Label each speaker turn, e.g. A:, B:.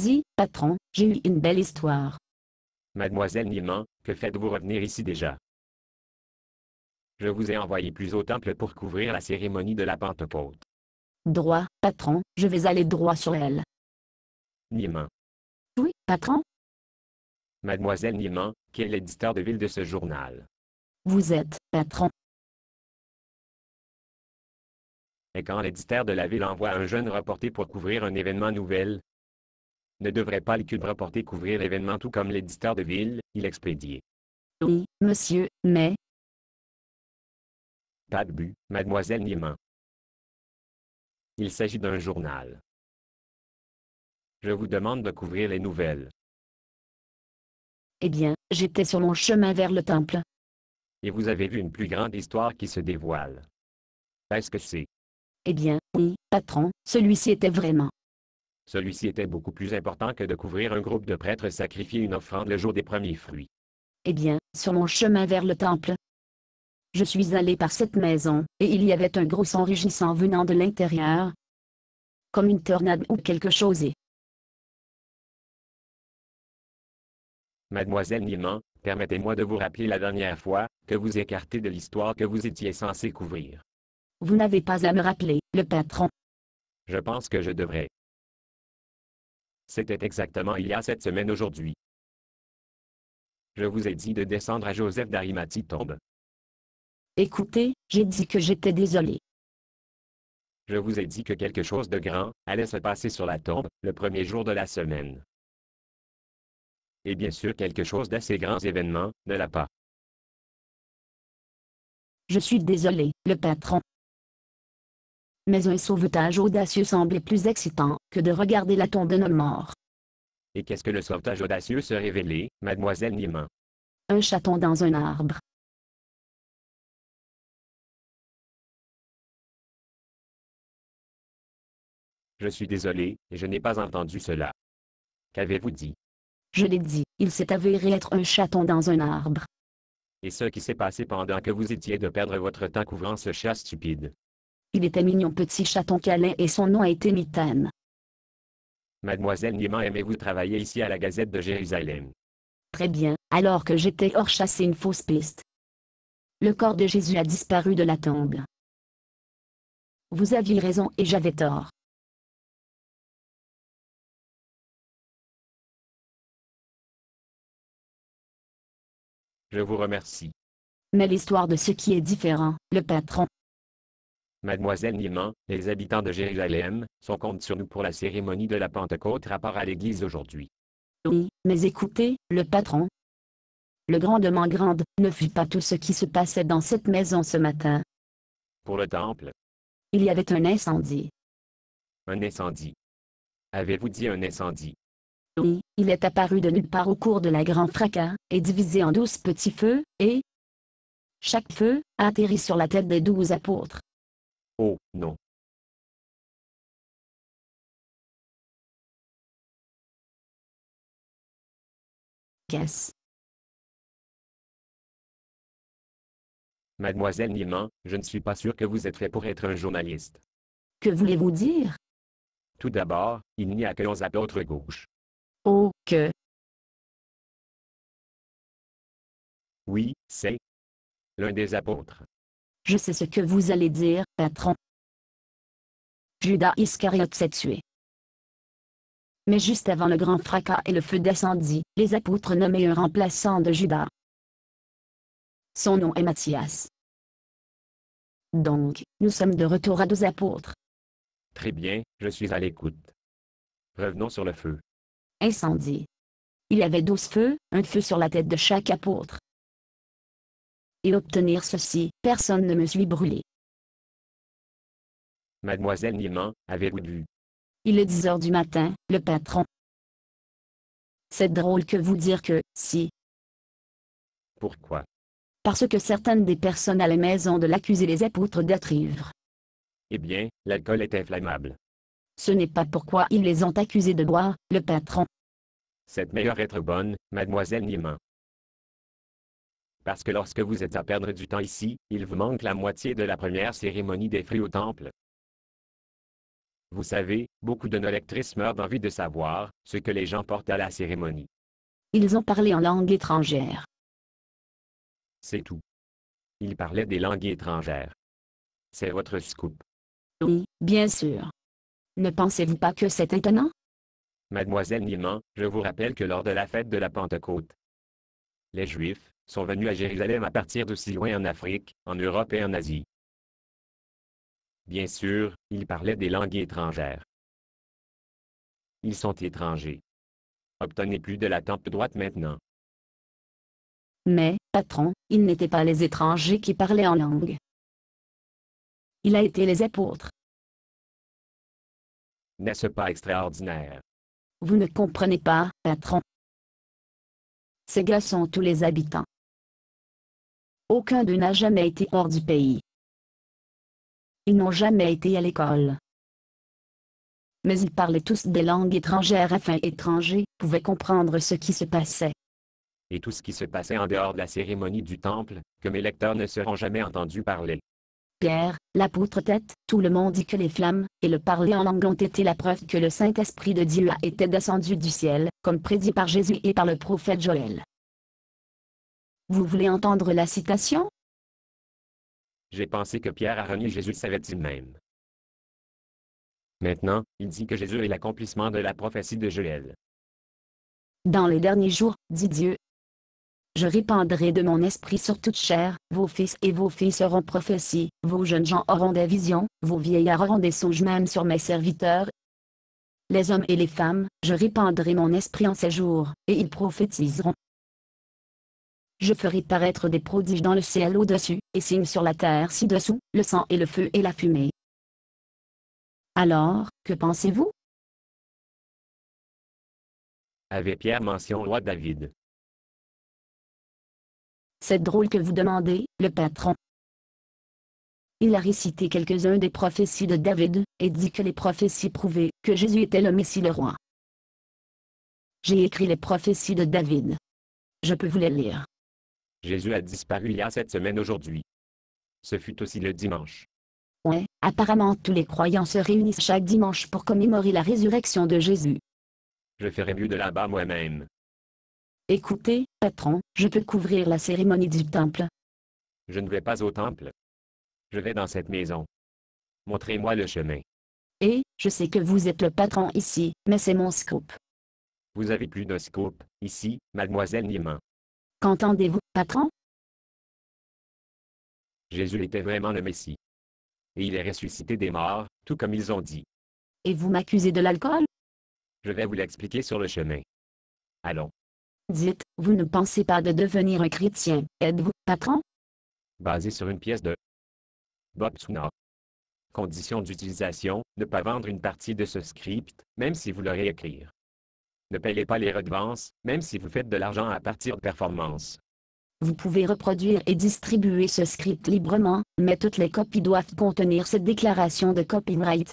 A: Vas-y, patron, j'ai eu une belle histoire.
B: Mademoiselle Niman, que faites-vous revenir ici déjà Je vous ai envoyé plus au temple pour couvrir la cérémonie de la Pentecôte.
A: Droit, patron, je vais aller droit sur elle. Niman. Oui, patron
B: Mademoiselle Niman, qui est l'éditeur de ville de ce
C: journal.
D: Vous êtes, patron.
B: Et quand l'éditeur de la ville envoie un jeune reporter pour couvrir un événement nouvel, ne devrait pas le cube reporter couvrir l'événement tout comme l'éditeur de ville, il expédiait.
A: Oui, monsieur, mais...
B: Pas de but, mademoiselle Nieman.
C: Il s'agit d'un journal. Je vous demande
B: de couvrir les nouvelles.
A: Eh bien, j'étais sur mon chemin vers le temple.
B: Et vous avez vu une plus grande histoire qui se dévoile. Est-ce que c'est
A: Eh bien, oui, patron, celui-ci était vraiment.
B: Celui-ci était beaucoup plus important que de couvrir un groupe de prêtres et sacrifier une offrande le jour des premiers fruits.
A: Eh bien, sur mon chemin vers le temple, je suis allé par cette maison, et il y avait un gros son rugissant venant de l'intérieur, comme une tornade ou quelque chose et...
B: Mademoiselle Niman, permettez-moi de vous rappeler la dernière fois, que vous écartez de l'histoire que vous étiez censé couvrir.
A: Vous n'avez pas à me rappeler, le patron.
B: Je pense que je devrais. C'était exactement il y a cette semaine aujourd'hui. Je vous ai dit de descendre à Joseph Darimati tombe.
A: Écoutez, j'ai dit que j'étais désolé.
B: Je vous ai dit que quelque chose de grand allait se passer sur la tombe, le premier jour de la semaine. Et bien sûr quelque chose d'assez grand événement, ne l'a pas.
A: Je suis désolé, le patron mais un sauvetage audacieux semblait plus excitant que de regarder la tombe de homme mort.
B: Et qu'est-ce que le sauvetage audacieux se révélait, mademoiselle Nima?
A: Un chaton dans
D: un arbre.
C: Je suis désolé, je n'ai pas entendu cela.
B: Qu'avez-vous dit
A: Je l'ai dit, il s'est avéré être un chaton dans un arbre.
B: Et ce qui s'est passé pendant que vous étiez de perdre votre temps couvrant ce chat stupide
A: il était mignon petit chaton calais et son nom a été Mitane.
B: Mademoiselle Nima, aimez-vous travailler ici à la Gazette de Jérusalem?
A: Très bien, alors que j'étais hors chassé une fausse piste. Le corps de Jésus a disparu de la tombe.
D: Vous aviez raison et j'avais tort. Je vous
B: remercie.
A: Mais l'histoire de ce qui est différent, le patron,
B: Mademoiselle Niman, les habitants de Jérusalem, sont comptes sur nous pour la cérémonie de la Pentecôte rapport à l'Église aujourd'hui.
A: Oui, mais écoutez, le patron. Le grand ne fut pas tout ce qui se passait dans cette maison ce matin.
B: Pour le temple.
A: Il y avait un incendie.
B: Un incendie. Avez-vous dit un incendie?
A: Oui, il est apparu de nulle part au cours de la grande fracas, et divisé en douze petits feux, et chaque feu atterrit sur la tête des douze apôtres oh
D: non Qu'est-ce?
B: Mademoiselle Niman, je ne suis pas sûr que vous êtes fait pour être un journaliste.
A: Que voulez-vous dire?
B: Tout d'abord, il n'y a que apôtre gauche.
D: Oh, que.
C: Oui, c'est l'un des apôtres.
A: Je sais ce que vous allez dire, patron. Judas Iscariot s'est tué. Mais juste avant le grand fracas et le feu d'incendie, les apôtres nommaient un remplaçant de Judas. Son nom est Matthias. Donc, nous sommes de retour à deux apôtres.
B: Très bien, je suis à l'écoute. Revenons sur le feu.
A: Incendie. Il y avait douze feux, un feu sur la tête de chaque apôtre et obtenir ceci, personne ne me suit brûlé.
C: Mademoiselle Nima, avez-vous bu
A: Il est 10 heures du matin, le patron. C'est drôle que vous dire que, si. Pourquoi Parce que certaines des personnes à la maison de l'accuser les époutres d'être ivres.
B: Eh bien, l'alcool est inflammable.
A: Ce n'est pas pourquoi ils les ont accusés de boire, le patron.
B: Cette meilleure être bonne, mademoiselle Nima parce que lorsque vous êtes à perdre du temps ici, il vous manque la moitié de la première cérémonie des fruits au temple. Vous savez, beaucoup de nos lectrices meurent d'envie de savoir ce que les gens portent à la cérémonie.
A: Ils ont parlé en langue étrangère.
B: C'est tout. Ils parlaient des langues étrangères. C'est votre scoop.
A: Oui, bien sûr. Ne pensez-vous pas que c'est étonnant?
B: Mademoiselle Niman, je vous rappelle que lors de la fête de la Pentecôte, les Juifs, sont venus à Jérusalem à partir de si loin en Afrique, en Europe et en Asie. Bien sûr, ils parlaient des langues étrangères. Ils sont étrangers. Obtenez plus de la tempe droite maintenant.
A: Mais, patron, ils n'étaient pas les étrangers qui parlaient en langue. Il a été les apôtres.
C: N'est-ce pas extraordinaire?
D: Vous ne comprenez pas, patron. Ces gars sont tous les habitants.
A: Aucun d'eux n'a jamais été hors du pays. Ils n'ont jamais été à l'école. Mais ils parlaient tous des langues étrangères afin étrangers pouvaient comprendre ce qui se passait.
B: Et tout ce qui se passait en dehors de la cérémonie du temple, que mes lecteurs ne seront jamais entendus parler.
A: Pierre, l'apôtre tête, tout le monde dit que les flammes, et le parler en langue ont été la preuve que le Saint-Esprit de Dieu a été descendu du ciel, comme prédit par Jésus et par le prophète Joël. Vous voulez entendre la citation
B: J'ai pensé que Pierre a renié Jésus savait-il même. Maintenant, il dit que Jésus est l'accomplissement de la prophétie de Joël.
A: Dans les derniers jours, dit Dieu, je répandrai de mon esprit sur toute chair, vos fils et vos filles seront prophéties, vos jeunes gens auront des visions, vos vieillards auront des songes même sur mes serviteurs. Les hommes et les femmes, je répandrai mon esprit en ces jours, et ils prophétiseront je ferai paraître des prodiges dans le ciel au-dessus, et signe sur la terre ci-dessous, le sang et le feu et la fumée. Alors, que pensez-vous
C: Avait Pierre mention roi David.
D: C'est
A: drôle que vous demandez, le patron. Il a récité quelques-uns des prophéties de David, et dit que les prophéties prouvaient que Jésus était le Messie le roi. J'ai écrit les prophéties de David. Je peux vous les lire.
B: Jésus a disparu il y a cette semaine aujourd'hui. Ce fut aussi le dimanche.
A: Ouais, apparemment tous les croyants se réunissent chaque dimanche pour commémorer la résurrection de Jésus.
B: Je ferai mieux de là-bas moi-même.
A: Écoutez, patron, je peux couvrir la cérémonie du temple.
B: Je ne vais pas au temple. Je vais dans cette maison. Montrez-moi le chemin.
A: Et, je sais que vous êtes le patron ici, mais c'est mon scoop.
B: Vous avez plus de scoop, ici, mademoiselle Niemann.
A: Qu'entendez-vous, patron
B: Jésus était vraiment le Messie. Et il est ressuscité des morts, tout comme ils ont dit.
A: Et vous m'accusez de l'alcool
B: Je vais vous l'expliquer sur le chemin. Allons.
A: Dites, vous ne pensez pas de devenir un chrétien, êtes-vous, patron
B: Basé sur une pièce de Suna. Condition d'utilisation, ne pas vendre une partie de ce script, même si vous le écrire. Ne payez pas les redevances, même si vous faites de l'argent à partir de performances.
A: Vous pouvez reproduire et distribuer ce script librement, mais toutes les copies doivent contenir cette déclaration
D: de copyright.